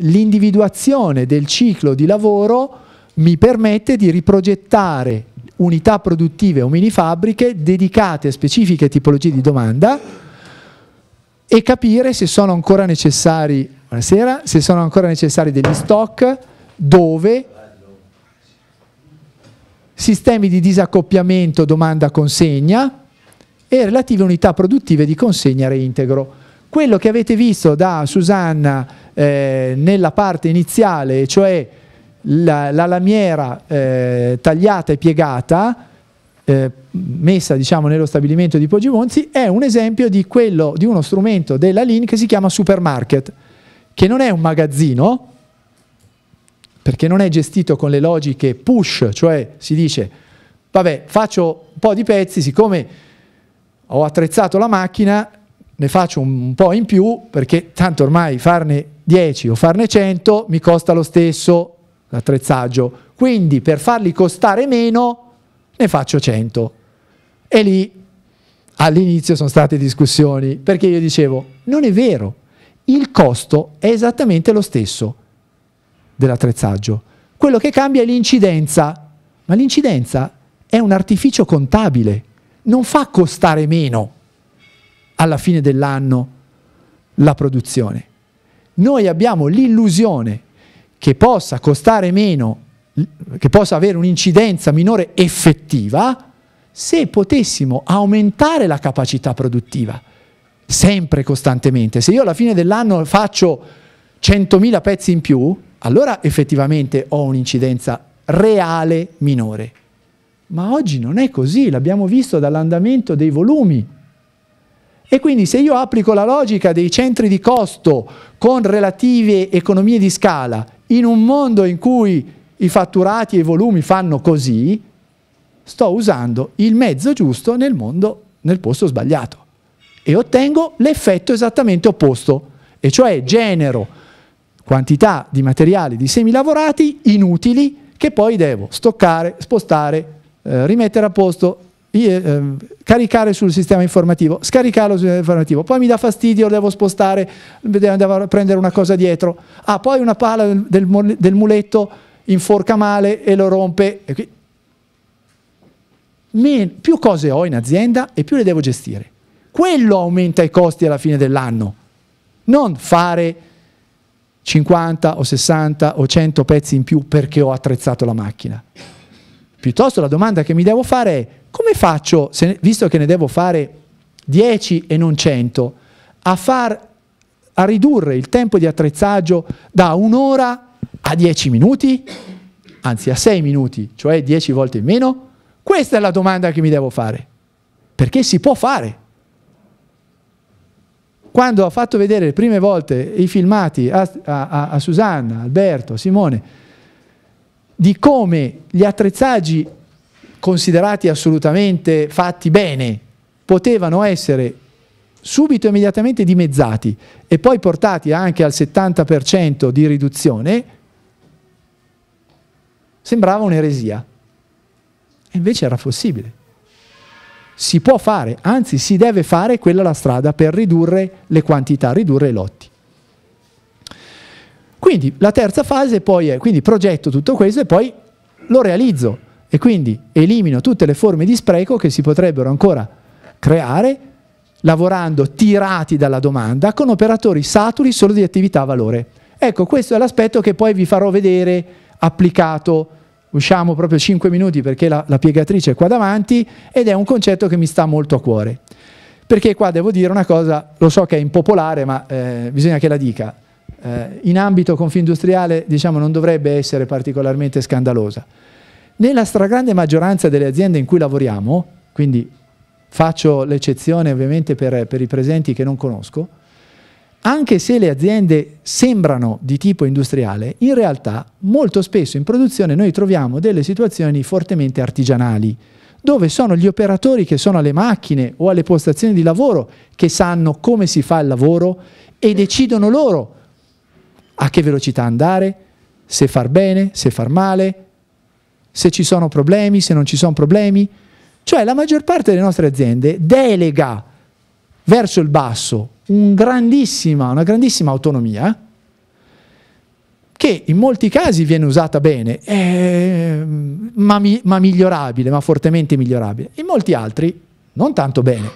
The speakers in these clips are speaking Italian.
l'individuazione del ciclo di lavoro mi permette di riprogettare unità produttive o minifabbriche dedicate a specifiche tipologie di domanda e capire se sono ancora necessari, buonasera, se sono ancora necessari degli stock, dove sistemi di disaccoppiamento domanda-consegna e relative unità produttive di consegna reintegro. Quello che avete visto da Susanna eh, nella parte iniziale, cioè la, la lamiera eh, tagliata e piegata, eh, messa diciamo, nello stabilimento di Poggi Monzi è un esempio di, quello, di uno strumento della LIN che si chiama supermarket, che non è un magazzino, perché non è gestito con le logiche push, cioè si dice, vabbè, faccio un po' di pezzi, siccome ho attrezzato la macchina, ne faccio un po' in più, perché tanto ormai farne 10 o farne 100 mi costa lo stesso l'attrezzaggio, quindi per farli costare meno ne faccio 100. E lì all'inizio sono state discussioni, perché io dicevo, non è vero, il costo è esattamente lo stesso dell'attrezzaggio, quello che cambia è l'incidenza, ma l'incidenza è un artificio contabile, non fa costare meno alla fine dell'anno la produzione noi abbiamo l'illusione che possa costare meno, che possa avere un'incidenza minore effettiva, se potessimo aumentare la capacità produttiva, sempre costantemente. Se io alla fine dell'anno faccio 100.000 pezzi in più, allora effettivamente ho un'incidenza reale minore. Ma oggi non è così, l'abbiamo visto dall'andamento dei volumi. E quindi se io applico la logica dei centri di costo con relative economie di scala in un mondo in cui i fatturati e i volumi fanno così, sto usando il mezzo giusto nel mondo, nel posto sbagliato. E ottengo l'effetto esattamente opposto, e cioè genero quantità di materiali, di semilavorati inutili che poi devo stoccare, spostare, eh, rimettere a posto, Ehm, caricare sul sistema informativo, scaricarlo sul sistema informativo, poi mi dà fastidio, lo devo spostare, devo prendere una cosa dietro, ah poi una pala del, del muletto inforca male e lo rompe, Men più cose ho in azienda e più le devo gestire, quello aumenta i costi alla fine dell'anno, non fare 50 o 60 o 100 pezzi in più perché ho attrezzato la macchina. Piuttosto la domanda che mi devo fare è come faccio, se, visto che ne devo fare 10 e non 100, a, far, a ridurre il tempo di attrezzaggio da un'ora a 10 minuti? Anzi a 6 minuti, cioè 10 volte in meno? Questa è la domanda che mi devo fare, perché si può fare. Quando ho fatto vedere le prime volte i filmati a, a, a Susanna, Alberto, Simone, di come gli attrezzaggi considerati assolutamente fatti bene potevano essere subito e immediatamente dimezzati e poi portati anche al 70% di riduzione, sembrava un'eresia. E invece era possibile. Si può fare, anzi si deve fare quella la strada per ridurre le quantità, ridurre i lotti. Quindi la terza fase poi è, quindi progetto tutto questo e poi lo realizzo e quindi elimino tutte le forme di spreco che si potrebbero ancora creare lavorando tirati dalla domanda con operatori saturi solo di attività valore. Ecco, questo è l'aspetto che poi vi farò vedere applicato. Usciamo proprio 5 minuti perché la, la piegatrice è qua davanti ed è un concetto che mi sta molto a cuore. Perché qua devo dire una cosa, lo so che è impopolare, ma eh, bisogna che la dica eh, in ambito confindustriale diciamo, non dovrebbe essere particolarmente scandalosa. Nella stragrande maggioranza delle aziende in cui lavoriamo, quindi faccio l'eccezione ovviamente per, per i presenti che non conosco, anche se le aziende sembrano di tipo industriale, in realtà molto spesso in produzione noi troviamo delle situazioni fortemente artigianali, dove sono gli operatori che sono alle macchine o alle postazioni di lavoro che sanno come si fa il lavoro e decidono loro a che velocità andare, se far bene, se far male, se ci sono problemi, se non ci sono problemi. Cioè la maggior parte delle nostre aziende delega verso il basso un grandissima, una grandissima autonomia che in molti casi viene usata bene, eh, ma, mi, ma migliorabile, ma fortemente migliorabile, in molti altri non tanto bene.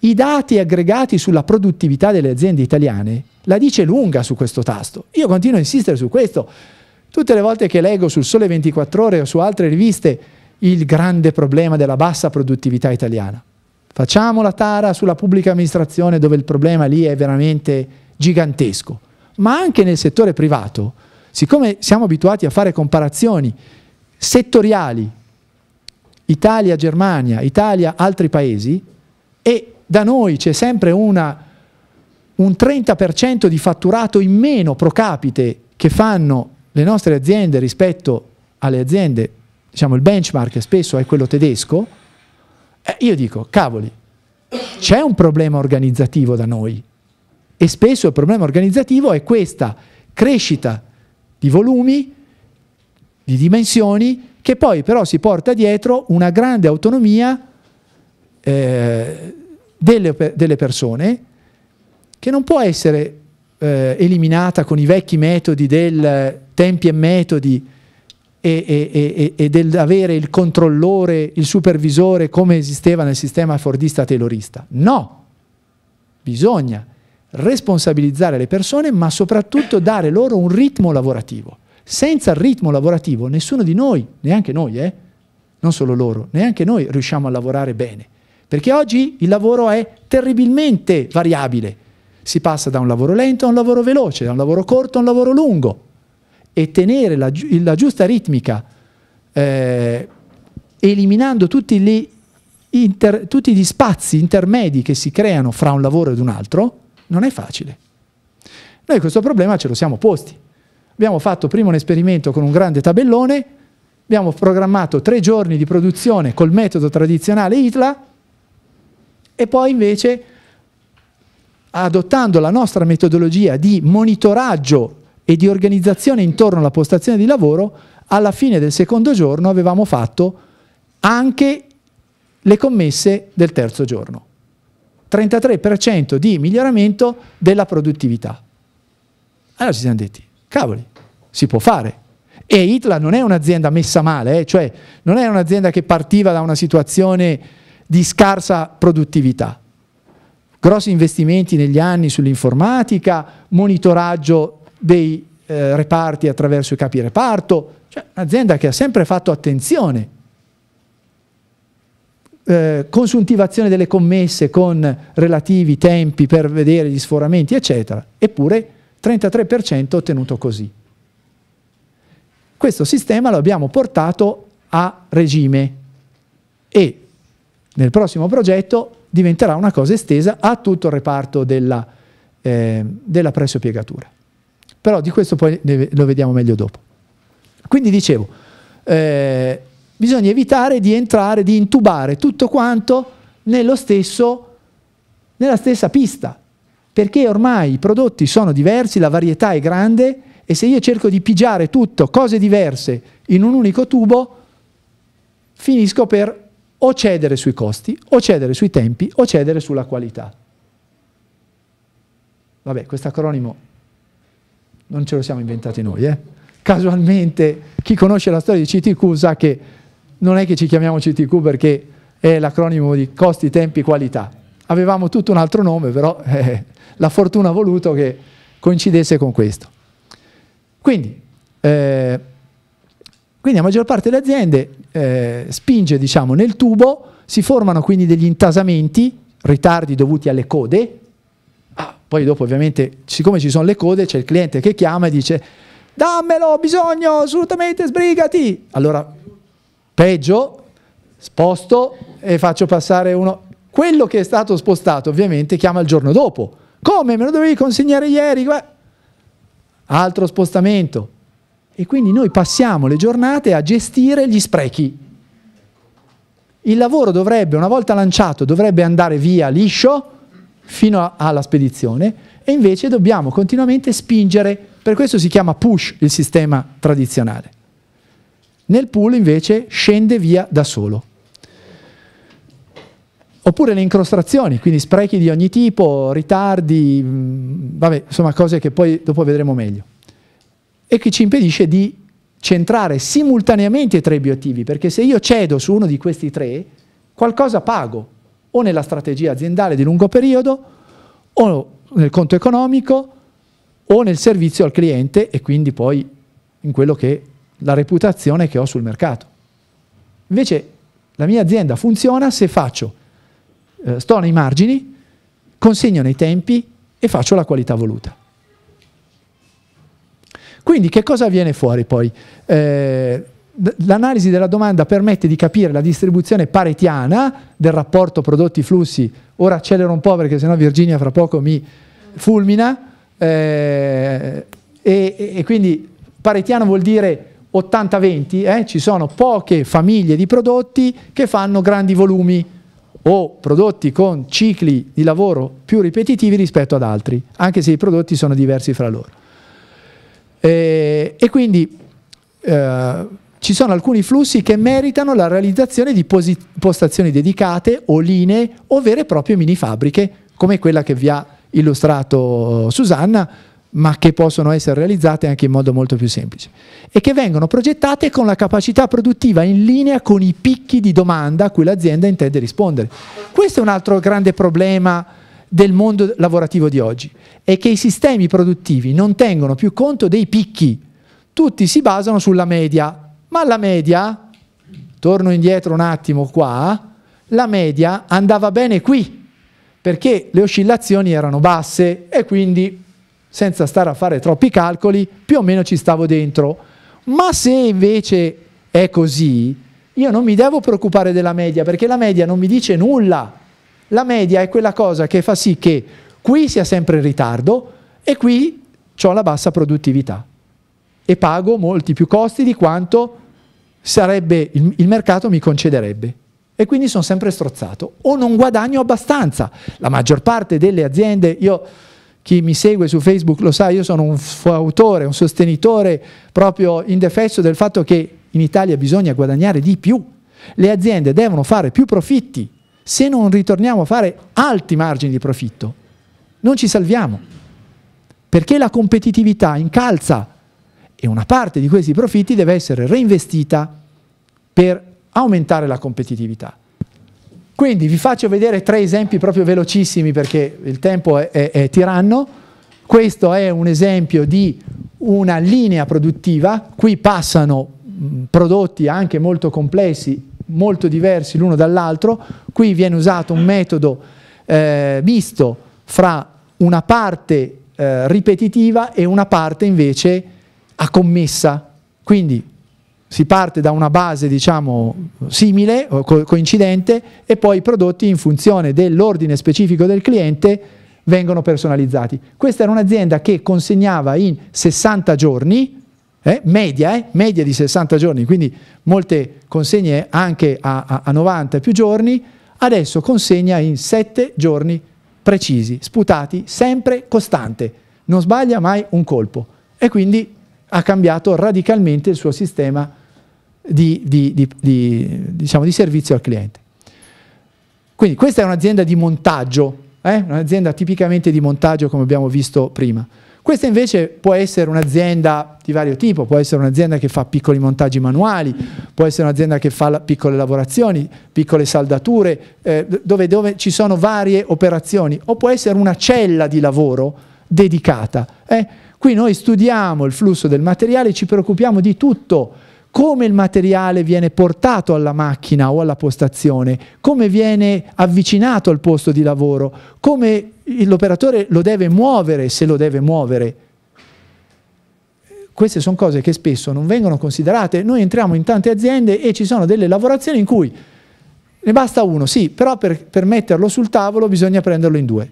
I dati aggregati sulla produttività delle aziende italiane la dice lunga su questo tasto. Io continuo a insistere su questo. Tutte le volte che leggo sul Sole 24 ore o su altre riviste il grande problema della bassa produttività italiana. Facciamo la tara sulla pubblica amministrazione dove il problema lì è veramente gigantesco. Ma anche nel settore privato, siccome siamo abituati a fare comparazioni settoriali, Italia-Germania, Italia-altri paesi, e da noi c'è sempre una un 30% di fatturato in meno pro capite che fanno le nostre aziende rispetto alle aziende, diciamo il benchmark spesso è quello tedesco, eh, io dico, cavoli, c'è un problema organizzativo da noi e spesso il problema organizzativo è questa crescita di volumi, di dimensioni, che poi però si porta dietro una grande autonomia eh, delle, delle persone che non può essere eh, eliminata con i vecchi metodi del tempi e metodi e, e, e, e dell'avere il controllore, il supervisore come esisteva nel sistema fordista-taylorista. No, bisogna responsabilizzare le persone, ma soprattutto dare loro un ritmo lavorativo. Senza il ritmo lavorativo nessuno di noi, neanche noi, eh, non solo loro, neanche noi riusciamo a lavorare bene. Perché oggi il lavoro è terribilmente variabile. Si passa da un lavoro lento a un lavoro veloce, da un lavoro corto a un lavoro lungo. E tenere la, la giusta ritmica, eh, eliminando tutti gli, inter, tutti gli spazi intermedi che si creano fra un lavoro ed un altro, non è facile. Noi questo problema ce lo siamo posti. Abbiamo fatto prima un esperimento con un grande tabellone, abbiamo programmato tre giorni di produzione col metodo tradizionale ITLA e poi invece adottando la nostra metodologia di monitoraggio e di organizzazione intorno alla postazione di lavoro, alla fine del secondo giorno avevamo fatto anche le commesse del terzo giorno. 33% di miglioramento della produttività. Allora ci siamo detti, cavoli, si può fare. E Hitler non è un'azienda messa male, eh? cioè non è un'azienda che partiva da una situazione di scarsa produttività. Grossi investimenti negli anni sull'informatica, monitoraggio dei eh, reparti attraverso i capi reparto, cioè un'azienda che ha sempre fatto attenzione. Eh, consuntivazione delle commesse con relativi tempi per vedere gli sforamenti, eccetera, eppure 33% ottenuto così. Questo sistema lo abbiamo portato a regime e nel prossimo progetto diventerà una cosa estesa a tutto il reparto della, eh, della pressopiegatura. Però di questo poi lo vediamo meglio dopo. Quindi dicevo, eh, bisogna evitare di entrare, di intubare tutto quanto stesso, nella stessa pista, perché ormai i prodotti sono diversi, la varietà è grande e se io cerco di pigiare tutto, cose diverse, in un unico tubo, finisco per o cedere sui costi, o cedere sui tempi, o cedere sulla qualità. Vabbè, questo acronimo non ce lo siamo inventati noi, eh? Casualmente chi conosce la storia di CTQ sa che non è che ci chiamiamo CTQ perché è l'acronimo di costi, tempi, qualità. Avevamo tutto un altro nome, però eh, la fortuna ha voluto che coincidesse con questo. Quindi, eh, quindi la maggior parte delle aziende eh, spinge diciamo, nel tubo, si formano quindi degli intasamenti, ritardi dovuti alle code, ah, poi dopo ovviamente siccome ci sono le code c'è il cliente che chiama e dice dammelo, ho bisogno, assolutamente sbrigati. Allora, peggio, sposto e faccio passare uno. Quello che è stato spostato ovviamente chiama il giorno dopo. Come? Me lo dovevi consegnare ieri? Altro spostamento. E quindi noi passiamo le giornate a gestire gli sprechi. Il lavoro dovrebbe, una volta lanciato, dovrebbe andare via liscio fino alla spedizione e invece dobbiamo continuamente spingere, per questo si chiama push il sistema tradizionale. Nel pool invece scende via da solo. Oppure le incrostrazioni, quindi sprechi di ogni tipo, ritardi, mm, vabbè, insomma cose che poi dopo vedremo meglio e che ci impedisce di centrare simultaneamente i tre obiettivi, perché se io cedo su uno di questi tre, qualcosa pago, o nella strategia aziendale di lungo periodo, o nel conto economico, o nel servizio al cliente e quindi poi in quello che è la reputazione che ho sul mercato. Invece la mia azienda funziona se faccio, eh, sto nei margini, consegno nei tempi e faccio la qualità voluta. Quindi che cosa viene fuori poi? Eh, L'analisi della domanda permette di capire la distribuzione paretiana del rapporto prodotti-flussi. Ora accelero un po' perché sennò Virginia fra poco mi fulmina. Eh, e, e, quindi paretiano vuol dire 80-20, eh? ci sono poche famiglie di prodotti che fanno grandi volumi o prodotti con cicli di lavoro più ripetitivi rispetto ad altri, anche se i prodotti sono diversi fra loro. Eh, e quindi eh, ci sono alcuni flussi che meritano la realizzazione di posi- postazioni dedicate o linee o vere e proprie minifabbriche, come quella che vi ha illustrato Susanna, ma che possono essere realizzate anche in modo molto più semplice e che vengono progettate con la capacità produttiva in linea con i picchi di domanda a cui l'azienda intende rispondere. Questo è un altro grande problema del mondo lavorativo di oggi è che i sistemi produttivi non tengono più conto dei picchi, tutti si basano sulla media, ma la media, torno indietro un attimo qua, la media andava bene qui, perché le oscillazioni erano basse e quindi senza stare a fare troppi calcoli più o meno ci stavo dentro. Ma se invece è così, io non mi devo preoccupare della media, perché la media non mi dice nulla la media è quella cosa che fa sì che qui sia sempre in ritardo e qui ho la bassa produttività e pago molti più costi di quanto sarebbe, il, il mercato mi concederebbe. E quindi sono sempre strozzato o non guadagno abbastanza. La maggior parte delle aziende, io chi mi segue su Facebook lo sa, io sono un fautore, un sostenitore proprio indefesso del fatto che in Italia bisogna guadagnare di più. Le aziende devono fare più profitti se non ritorniamo a fare alti margini di profitto, non ci salviamo, perché la competitività incalza e una parte di questi profitti deve essere reinvestita per aumentare la competitività. Quindi vi faccio vedere tre esempi proprio velocissimi perché il tempo è, è, è tiranno. Questo è un esempio di una linea produttiva, qui passano prodotti anche molto complessi molto diversi l'uno dall'altro, qui viene usato un metodo eh, misto fra una parte eh, ripetitiva e una parte invece a commessa. Quindi si parte da una base diciamo simile o co- coincidente e poi i prodotti in funzione dell'ordine specifico del cliente vengono personalizzati. Questa era un'azienda che consegnava in 60 giorni eh, media, eh, media, di 60 giorni, quindi molte consegne anche a, a, a 90 e più giorni, adesso consegna in 7 giorni precisi, sputati, sempre costante, non sbaglia mai un colpo e quindi ha cambiato radicalmente il suo sistema di, di, di, diciamo, di servizio al cliente. Quindi questa è un'azienda di montaggio, eh? un'azienda tipicamente di montaggio come abbiamo visto prima. Questa invece può essere un'azienda di vario tipo, può essere un'azienda che fa piccoli montaggi manuali, può essere un'azienda che fa piccole lavorazioni, piccole saldature, eh, dove, dove, ci sono varie operazioni, o può essere una cella di lavoro dedicata. Eh? Qui noi studiamo il flusso del materiale, ci preoccupiamo di tutto, come il materiale viene portato alla macchina o alla postazione, come viene avvicinato al posto di lavoro, come l'operatore lo deve muovere se lo deve muovere. Queste sono cose che spesso non vengono considerate. Noi entriamo in tante aziende e ci sono delle lavorazioni in cui ne basta uno, sì, però per, per metterlo sul tavolo bisogna prenderlo in due.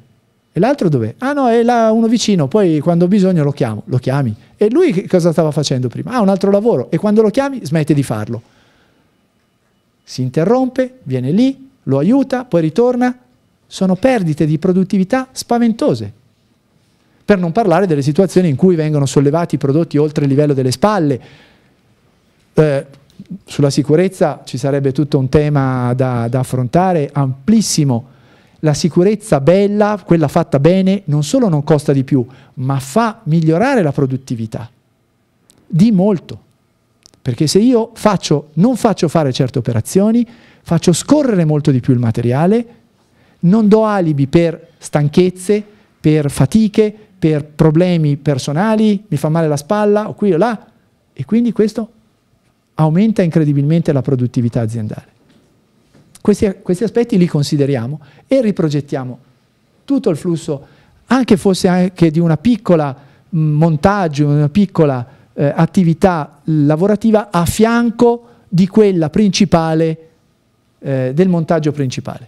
E l'altro dov'è? Ah no, è là uno vicino, poi quando ho bisogno lo chiamo. Lo chiami, e lui cosa stava facendo prima? Ah, un altro lavoro. E quando lo chiami smette di farlo. Si interrompe, viene lì, lo aiuta, poi ritorna. Sono perdite di produttività spaventose. Per non parlare delle situazioni in cui vengono sollevati i prodotti oltre il livello delle spalle. Eh, sulla sicurezza ci sarebbe tutto un tema da, da affrontare amplissimo la sicurezza bella, quella fatta bene, non solo non costa di più, ma fa migliorare la produttività. Di molto. Perché se io faccio, non faccio fare certe operazioni, faccio scorrere molto di più il materiale, non do alibi per stanchezze, per fatiche, per problemi personali, mi fa male la spalla o qui o là, e quindi questo aumenta incredibilmente la produttività aziendale. Questi, questi aspetti li consideriamo e riprogettiamo tutto il flusso, anche fosse anche di una piccola mm, montaggio, una piccola eh, attività lavorativa a fianco di quella principale, eh, del montaggio principale.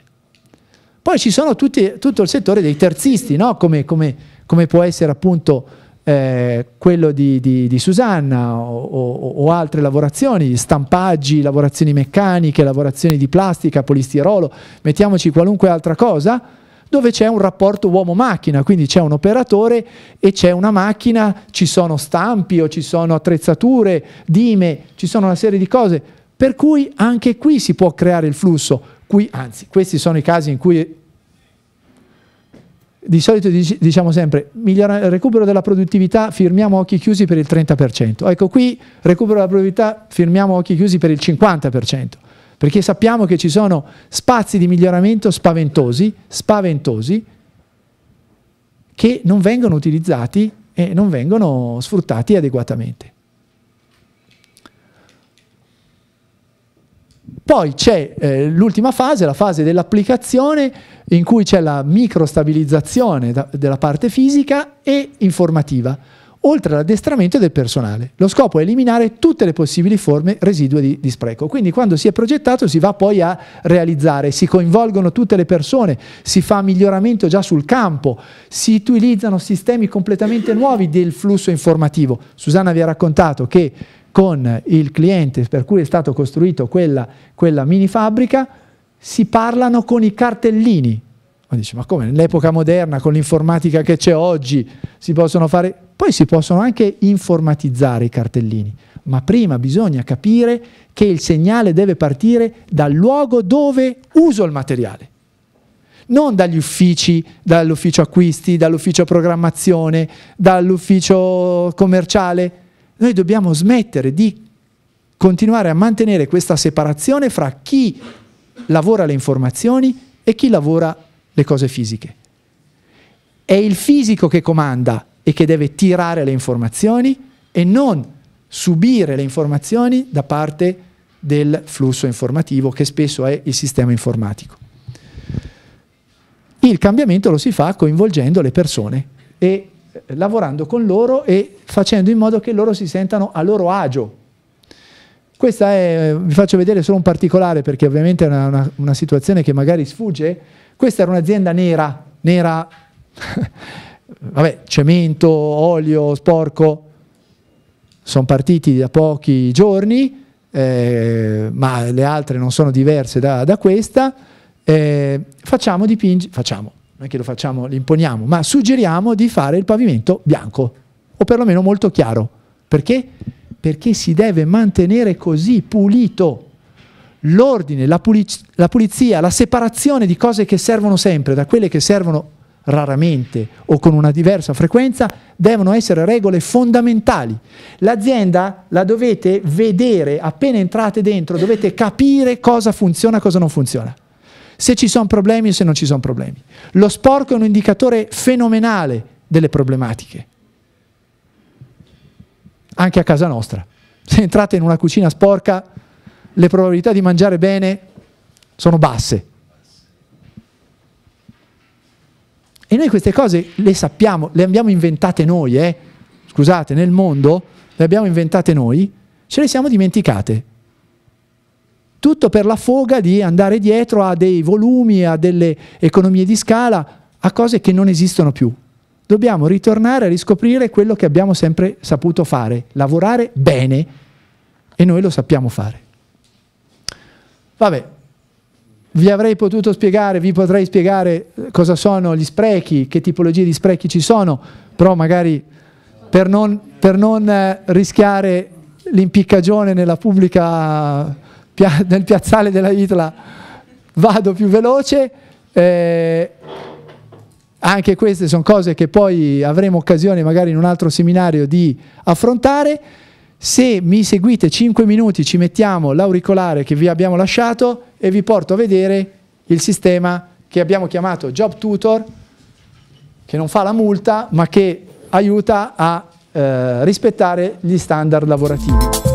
Poi ci sono tutti, tutto il settore dei terzisti, no? come, come, come può essere appunto eh, quello di, di, di Susanna o, o, o, altre lavorazioni, stampaggi, lavorazioni meccaniche, lavorazioni di plastica, polistirolo, mettiamoci qualunque altra cosa, dove c'è un rapporto uomo-macchina, quindi c'è un operatore e c'è una macchina, ci sono stampi o ci sono attrezzature, dime, ci sono una serie di cose, per cui anche qui si può creare il flusso. Qui, anzi, questi sono i casi in cui di solito diciamo sempre migliora, recupero della produttività firmiamo occhi chiusi per il 30%. Ecco qui recupero della produttività firmiamo occhi chiusi per il 50%, perché sappiamo che ci sono spazi di miglioramento spaventosi, spaventosi che non vengono utilizzati e non vengono sfruttati adeguatamente. Poi c'è eh, l'ultima fase, la fase dell'applicazione in cui c'è la microstabilizzazione da, della parte fisica e informativa, oltre all'addestramento del personale. Lo scopo è eliminare tutte le possibili forme residue di, di, spreco. Quindi quando si è progettato si va poi a realizzare, si coinvolgono tutte le persone, si fa miglioramento già sul campo, si utilizzano sistemi completamente nuovi del flusso informativo. Susanna vi ha raccontato che con il cliente per cui è stato costruito quella, quella mini fabbrica, si parlano con i cartellini. Ma dice, ma come nell'epoca moderna, con l'informatica che c'è oggi, si possono fare... Poi si possono anche informatizzare i cartellini, ma prima bisogna capire che il segnale deve partire dal luogo dove uso il materiale, non dagli uffici, dall'ufficio acquisti, dall'ufficio programmazione, dall'ufficio commerciale. Noi dobbiamo smettere di continuare a mantenere questa separazione fra chi lavora le informazioni e chi lavora le cose fisiche. È il fisico che comanda e che deve tirare le informazioni e non subire le informazioni da parte del flusso informativo che spesso è il sistema informatico. Il cambiamento lo si fa coinvolgendo le persone e eh, lavorando con loro e facendo in modo che loro si sentano a loro agio questa è, vi faccio vedere solo un particolare perché ovviamente è una, una, una situazione che magari sfugge. Questa era un'azienda nera, nera, vabbè, cemento, olio, sporco. Sono partiti da pochi giorni, eh, ma le altre non sono diverse da, da questa. Eh, facciamo dipingere, facciamo, non è che lo facciamo, li imponiamo, ma suggeriamo di fare il pavimento bianco o perlomeno molto chiaro. Perché? perché si deve mantenere così pulito l'ordine, la, puliz- la pulizia, la separazione di cose che servono sempre da quelle che servono raramente o con una diversa frequenza devono essere regole fondamentali. L'azienda la dovete vedere appena entrate dentro, dovete capire cosa funziona e cosa non funziona. Se ci sono problemi o se non ci sono problemi. Lo sporco è un indicatore fenomenale delle problematiche anche a casa nostra. Se entrate in una cucina sporca, le probabilità di mangiare bene sono basse. E noi queste cose le sappiamo, le abbiamo inventate noi, eh? scusate, nel mondo le abbiamo inventate noi, ce le siamo dimenticate. Tutto per la foga di andare dietro a dei volumi, a delle economie di scala, a cose che non esistono più dobbiamo ritornare a riscoprire quello che abbiamo sempre saputo fare, lavorare bene e noi lo sappiamo fare. Vabbè, vi avrei potuto spiegare, vi potrei spiegare eh, cosa sono gli sprechi, che tipologie di sprechi ci sono, però magari per non, per non eh, rischiare l'impiccagione nella pubblica, nel piazzale della Itla vado più veloce. Eh, anche queste sono cose che poi avremo occasione magari in un altro seminario di affrontare. Se mi seguite 5 minuti ci mettiamo l'auricolare che vi abbiamo lasciato e vi porto a vedere il sistema che abbiamo chiamato Job Tutor, che non fa la multa ma che aiuta a eh, rispettare gli standard lavorativi.